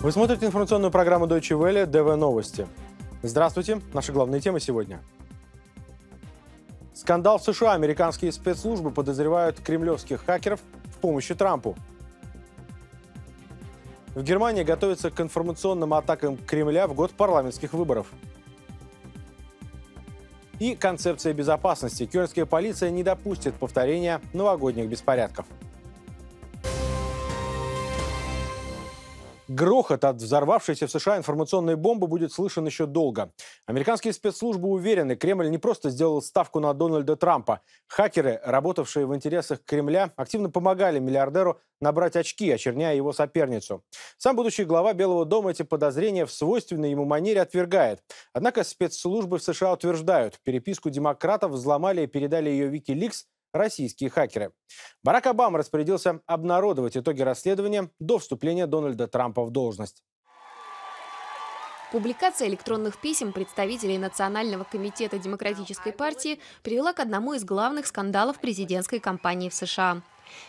Вы смотрите информационную программу Deutsche Welle ДВ Новости. Здравствуйте. Наша главная тема сегодня. Скандал в США. Американские спецслужбы подозревают кремлевских хакеров в помощи Трампу. В Германии готовится к информационным атакам Кремля в год парламентских выборов. И концепция безопасности. Кёльнская полиция не допустит повторения новогодних беспорядков. Грохот от взорвавшейся в США информационной бомбы будет слышен еще долго. Американские спецслужбы уверены, Кремль не просто сделал ставку на Дональда Трампа. Хакеры, работавшие в интересах Кремля, активно помогали миллиардеру набрать очки, очерняя его соперницу. Сам будущий глава Белого дома эти подозрения в свойственной ему манере отвергает. Однако спецслужбы в США утверждают, переписку демократов взломали и передали ее Wikileaks – российские хакеры. Барак Обама распорядился обнародовать итоги расследования до вступления Дональда Трампа в должность. Публикация электронных писем представителей Национального комитета Демократической партии привела к одному из главных скандалов президентской кампании в США.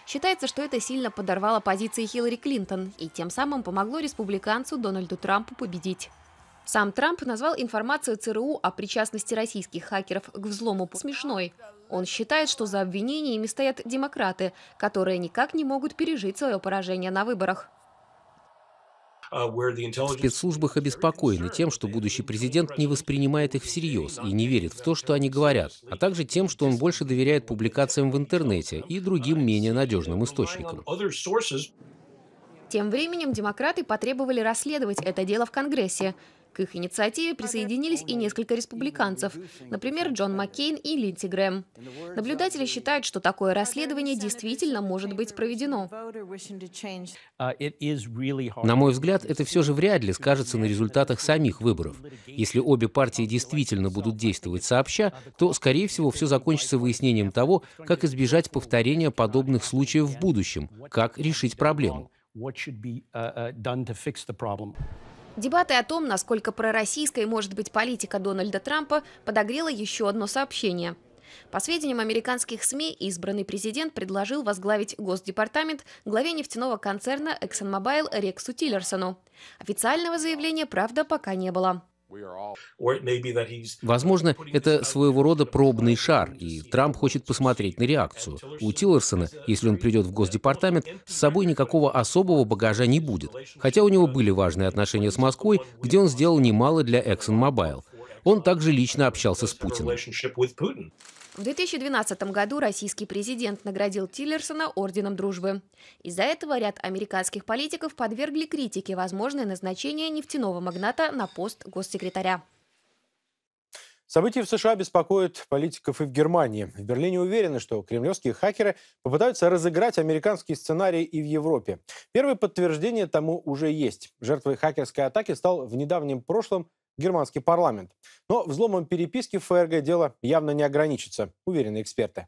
Считается, что это сильно подорвало позиции Хиллари Клинтон и тем самым помогло республиканцу Дональду Трампу победить. Сам Трамп назвал информацию ЦРУ о причастности российских хакеров к взлому смешной. Он считает, что за обвинениями стоят демократы, которые никак не могут пережить свое поражение на выборах. А, в спецслужбах обеспокоены тем, что будущий президент не воспринимает их всерьез и не верит в то, что они говорят, а также тем, что он больше доверяет публикациям в интернете и другим менее надежным источникам. Тем временем демократы потребовали расследовать это дело в Конгрессе. К их инициативе присоединились и несколько республиканцев, например, Джон Маккейн и Линдси Грэм. Наблюдатели считают, что такое расследование действительно может быть проведено. Uh, на мой взгляд, это все же вряд ли скажется на результатах самих выборов. Если обе партии действительно будут действовать сообща, то, скорее всего, все закончится выяснением того, как избежать повторения подобных случаев в будущем, как решить проблему. what should be uh, uh, done to fix the problem. Дебаты о том, насколько пророссийской может быть политика Дональда Трампа, подогрело еще одно сообщение. По сведениям американских СМИ, избранный президент предложил возглавить Госдепартамент главе нефтяного концерна ExxonMobil Рексу Тиллерсону. Официального заявления, правда, пока не было. Возможно, это своего рода пробный шар, и Трамп хочет посмотреть на реакцию. У Тиллерсона, если он придет в Госдепартамент, с собой никакого особого багажа не будет, хотя у него были важные отношения с Москвой, где он сделал немало для ExxonMobil. Он также лично общался с Путиным. В 2012 году российский президент наградил Тиллерсона Орденом Дружбы. Из-за этого ряд американских политиков подвергли критике возможное назначение нефтяного магната на пост госсекретаря. События в США беспокоят политиков и в Германии. В Берлине уверены, что кремлевские хакеры попытаются разыграть американские сценарии и в Европе. Первое подтверждение тому уже есть. Жертвой хакерской атаки стал в недавнем прошлом германский парламент. Но взломом переписки в ФРГ дело явно не ограничится, уверены эксперты.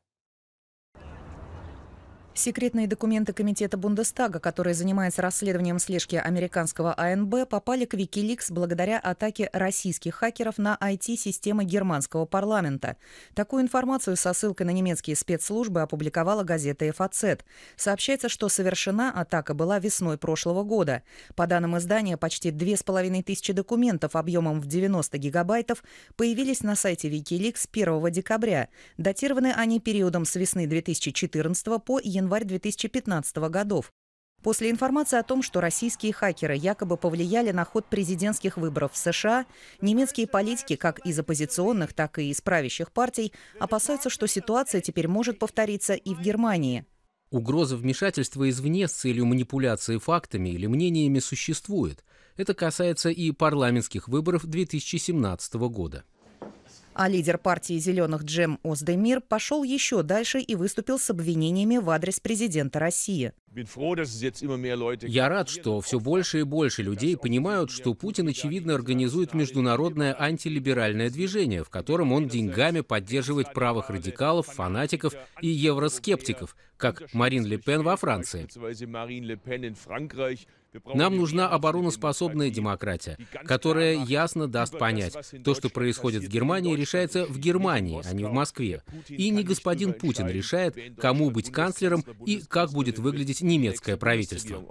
Секретные документы Комитета Бундестага, который занимается расследованием слежки американского АНБ, попали к Wikileaks благодаря атаке российских хакеров на IT-системы германского парламента. Такую информацию со ссылкой на немецкие спецслужбы опубликовала газета «ФАЦ». Сообщается, что совершена атака была весной прошлого года. По данным издания, почти 2500 документов объемом в 90 гигабайтов появились на сайте Wikileaks 1 декабря. Датированы они периодом с весны 2014 по январь январь 2015 годов, После информации о том, что российские хакеры якобы повлияли на ход президентских выборов в США, немецкие политики, как из оппозиционных, так и из правящих партий, опасаются, что ситуация теперь может повториться и в Германии. Угроза вмешательства извне с целью манипуляции фактами или мнениями существует. Это касается и парламентских выборов 2017 года. А лидер партии «Зеленых» Джем Оздемир пошел еще дальше и выступил с обвинениями в адрес президента России. Я рад, что все больше и больше людей понимают, что Путин, очевидно, организует международное антилиберальное движение, в котором он деньгами поддерживает правых радикалов, фанатиков и евроскептиков, как Марин Ле Пен во Франции. Нам нужна обороноспособная демократия, которая ясно даст понять, то, что происходит в Германии, решается в Германии, а не в Москве. И не господин Путин решает, кому быть канцлером и как будет выглядеть немецкое правительство.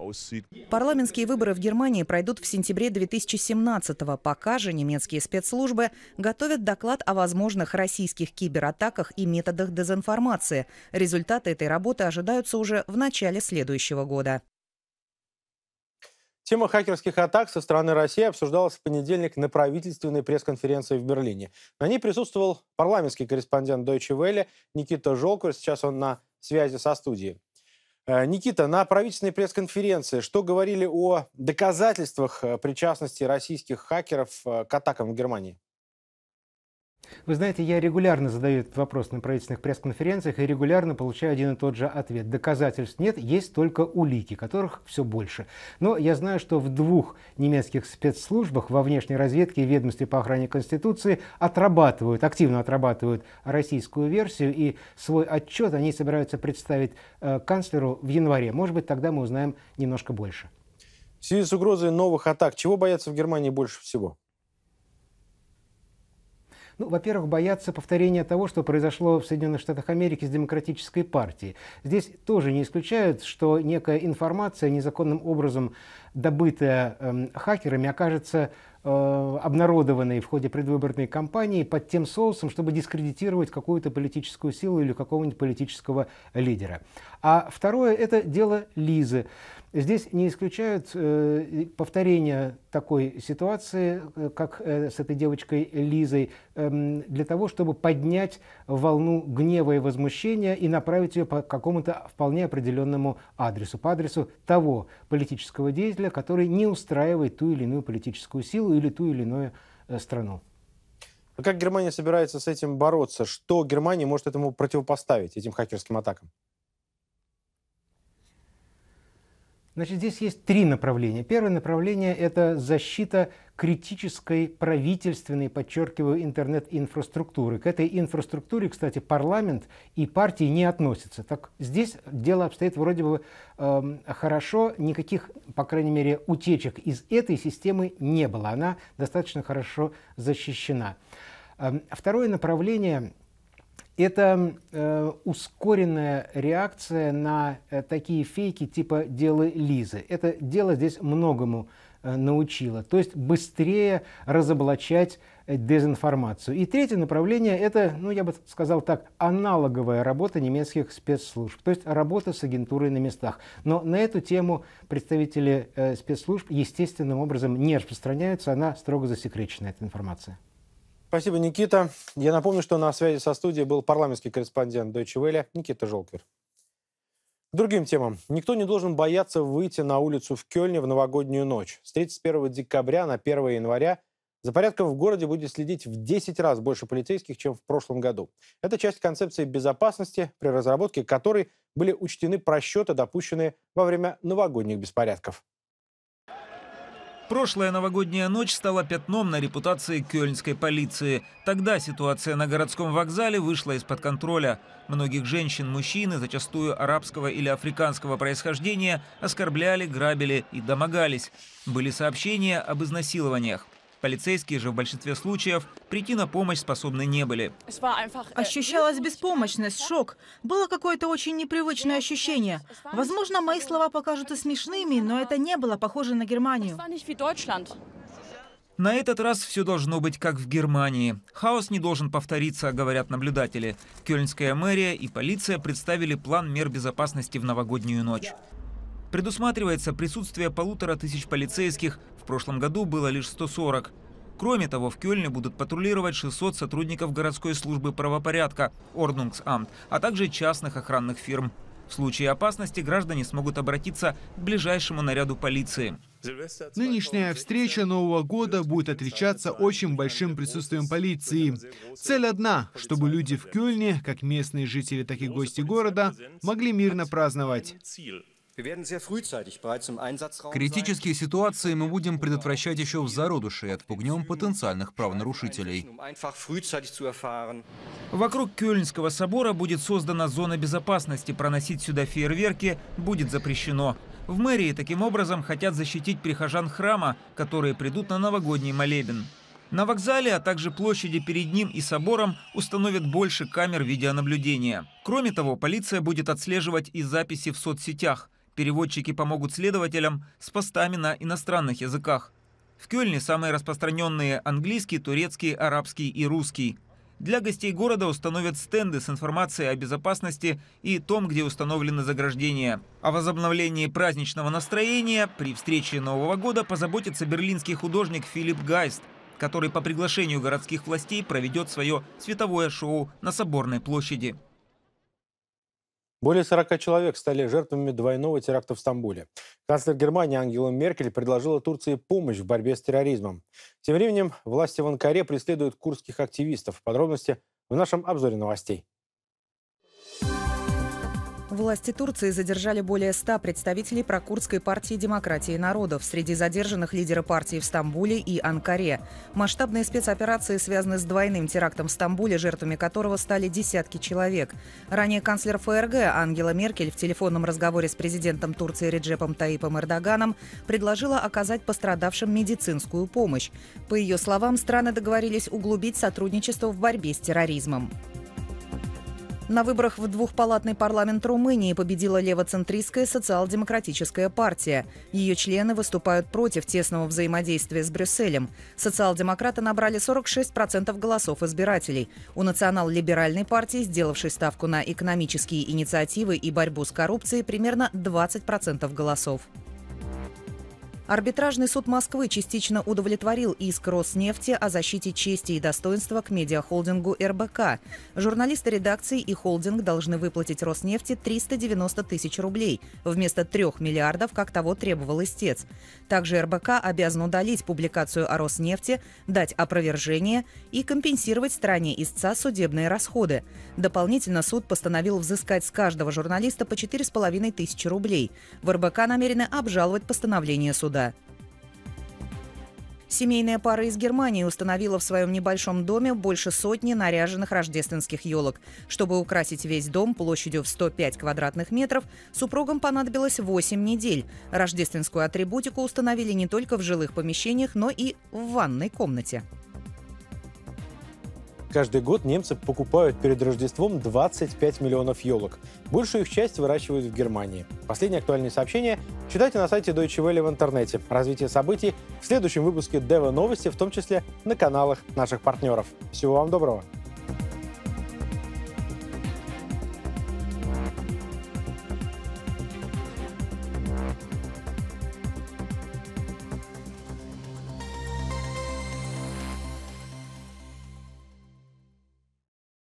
Парламентские выборы в Германии пройдут в сентябре 2017-го. Пока же немецкие спецслужбы готовят доклад о возможных российских кибератаках и методах дезинформации. Результаты этой работы ожидаются уже в начале следующего года. Тема хакерских атак со стороны России обсуждалась в понедельник на правительственной пресс-конференции в Берлине. На ней присутствовал парламентский корреспондент Deutsche Welle Никита Жолков. Сейчас он на связи со студией. Э, Никита, на правительственной пресс-конференции что говорили о доказательствах э, причастности российских хакеров э, к атакам в Германии? Вы знаете, я регулярно задаю этот вопрос на правительственных пресс-конференциях и регулярно получаю один и тот же ответ. Доказательств нет, есть только улики, которых все больше. Но я знаю, что в двух немецких спецслужбах во внешней разведке и ведомстве по охране Конституции отрабатывают, активно отрабатывают российскую версию, и свой отчет они собираются представить э, канцлеру в январе. Может быть, тогда мы узнаем немножко больше. В связи с угрозой новых атак, чего боятся в Германии больше всего? Ну, во-первых, боятся повторения того, что произошло в Соединенных Штатах Америки с Демократической партией. Здесь тоже не исключают, что некая информация, незаконным образом добытая э, хакерами, окажется э, обнародованные в ходе предвыборной кампании под тем соусом, чтобы дискредитировать какую-то политическую силу или какого-нибудь политического лидера. А второе – это дело Лизы. Здесь не исключают э, повторение такой ситуации, э, как э, с этой девочкой Лизой, э, для того, чтобы поднять волну гнева и возмущения и направить ее по какому-то вполне определенному адресу, по адресу того политического деятеля, который не устраивает ту или иную политическую силу или ту или иную э, страну. А как Германия собирается с этим бороться? Что Германия может этому противопоставить, этим хакерским атакам? Значит, здесь есть три направления. Первое направление – это защита критической правительственной, подчеркиваю, интернет-инфраструктуры. К этой инфраструктуре, кстати, парламент и партии не относятся. Так здесь дело обстоит вроде бы э, хорошо, никаких, по крайней мере, утечек из этой системы не было. Она достаточно хорошо защищена. Э, второе направление это э, ускоренная реакция на э, такие фейки типа дела Лизы. Это дело здесь многому э, научило. То есть быстрее разоблачать э, дезинформацию. И третье направление – это, ну я бы сказал так, аналоговая работа немецких спецслужб. То есть работа с агентурой на местах. Но на эту тему представители э, спецслужб естественным образом не распространяются. Она строго засекречена, эта информация. Спасибо, Никита. Я напомню, что на связи со студией был парламентский корреспондент Deutsche Welle Никита Жолкер. К другим темам. Никто не должен бояться выйти на улицу в Кёльне в новогоднюю ночь. С 31 декабря на 1 января за порядком в городе будет следить в 10 раз больше полицейских, чем в прошлом году. Это часть концепции безопасности, при разработке которой были учтены просчеты, допущенные во время новогодних беспорядков. Прошлая новогодняя ночь стала пятном на репутации кёльнской полиции. Тогда ситуация на городском вокзале вышла из-под контроля. Многих женщин, мужчин, зачастую арабского или африканского происхождения, оскорбляли, грабили и домогались. Были сообщения об изнасилованиях. Полицейские же в большинстве случаев прийти на помощь способны не были. Äh, Ощущалась беспомощность, шок. Было какое-то очень непривычное ощущение. Возможно, мои слова покажутся смешными, но это не было похоже на Германию. На этот раз все должно быть как в Германии. Хаос не должен повториться, говорят наблюдатели. Кёльнская мэрия и полиция представили план мер безопасности в новогоднюю ночь предусматривается присутствие полутора тысяч полицейских, в прошлом году было лишь 140. Кроме того, в Кёльне будут патрулировать 600 сотрудников городской службы правопорядка Ордунгсамт, а также частных охранных фирм. В случае опасности граждане смогут обратиться к ближайшему наряду полиции. Нынешняя встреча Нового года будет отличаться очень большим присутствием полиции. Цель одна, чтобы люди в Кюльне, как местные жители, так и гости города, могли мирно праздновать. Критические ситуации мы будем предотвращать еще в зародыше и отпугнем потенциальных правонарушителей. Um Вокруг Кёльнского собора будет создана зона безопасности. Проносить сюда фейерверки будет запрещено. В мэрии таким образом хотят защитить прихожан храма, которые придут на новогодний молебен. На вокзале, а также площади перед ним и собором установят больше камер видеонаблюдения. Кроме того, полиция будет отслеживать и записи в соцсетях – Переводчики помогут следователям с постами на иностранных языках. В Кёльне самые распространенные английский, турецкий, арабский и русский. Для гостей города установят стенды с информацией о безопасности и том, где установлены заграждения. О возобновлении праздничного настроения при встрече Нового года позаботится берлинский художник Филипп Гайст, который по приглашению городских властей проведет свое световое шоу на Соборной площади. Более 40 человек стали жертвами двойного теракта в Стамбуле. Канцлер Германии Ангела Меркель предложила Турции помощь в борьбе с терроризмом. Тем временем власти в Анкаре преследуют курских активистов. Подробности в нашем обзоре новостей. Власти Турции задержали более 100 представителей прокурдской партии демократии народов, среди задержанных лидеры партии в Стамбуле и Анкаре. Масштабные спецоперации связаны с двойным терактом в Стамбуле, жертвами которого стали десятки человек. Ранее канцлер ФРГ Ангела Меркель в телефонном разговоре с президентом Турции Реджепом Таипом Эрдоганом предложила оказать пострадавшим медицинскую помощь. По ее словам, страны договорились углубить сотрудничество в борьбе с терроризмом. На выборах в двухпалатный парламент Румынии победила левоцентристская социал-демократическая партия. Ее члены выступают против тесного взаимодействия с Брюсселем. Социал-демократы набрали 46% голосов избирателей. У национал-либеральной партии, сделавшей ставку на экономические инициативы и борьбу с коррупцией, примерно 20% голосов. Арбитражный суд Москвы частично удовлетворил иск Роснефти о защите чести и достоинства к медиахолдингу РБК. Журналисты редакции и холдинг должны выплатить Роснефти 390 тысяч рублей вместо 3 миллиардов, как того требовал истец. Также РБК обязан удалить публикацию о Роснефти, дать опровержение и компенсировать стране истца судебные расходы. Дополнительно суд постановил взыскать с каждого журналиста по 4,5 тысячи рублей. В РБК намерены обжаловать постановление суда долго. Семейная пара из Германии установила в своем небольшом доме больше сотни наряженных рождественских елок. Чтобы украсить весь дом площадью в 105 квадратных метров, супругам понадобилось 8 недель. Рождественскую атрибутику установили не только в жилых помещениях, но и в ванной комнате. Каждый год немцы покупают перед Рождеством 25 миллионов елок. Большую их часть выращивают в Германии. Последние актуальные сообщения читайте на сайте Deutsche Welle в интернете. Развитие событий в следующем выпуске Дева Новости, в том числе на каналах наших партнеров. Всего вам доброго!